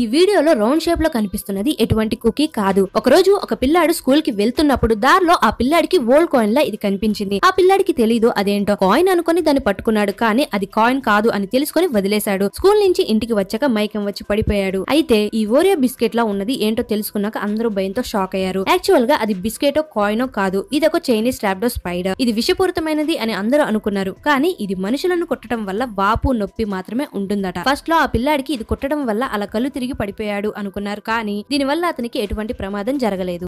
ఈ వీడియోలో round shape లో కనిపిస్తున్నది ఎటువంటి కుకీ కాదు ఒకరోజు ఒక పిల్లాడు స్కూల్ కి వెళ్తున్నప్పుడు దారిలో ఆ పిల్లాడికి ఓల్డ్ కాయిన్ లా ఇది కనిపించింది ఆ పిల్లాడికి తెలియదు అదేంటో కాయిన్ అనుకుని దాన్ని పట్టుకున్నాడు కానీ అది కాయిన్ కాదు అని తెలుసుకుని వదిలేశాడు స్కూల్ నుంచి ఇంటికి వచ్చాక మైకం వచ్చి పడిపోయాడు అయితే ఈ ఓరియో బిస్కెట్ లా ఉన్నది ఏంటో తెలుసుకున్నాక అందరూ భయంతో షాక్ అయ్యారు యాక్చువల్ గా అది బిస్కెటో కాయినో కాదు ఇది ఒక చైనీస్ ట్రాప్డో స్పైడర్ ఇది విషపూరితమైనది అని అందరూ అనుకున్నారు కానీ ఇది మనుషులను కొట్టడం వల్ల వాపు నొప్పి మాత్రమే ఉంటుందట ఫస్ట్ లో ఆ పిల్లాడికి ఇది కొట్టడం వల్ల అలా కళ్ళు తిరిగి పడిపోయాడు అనుకున్నారు కానీ దీనివల్ల అతనికి ఎటువంటి ప్రమాదం జరగలేదు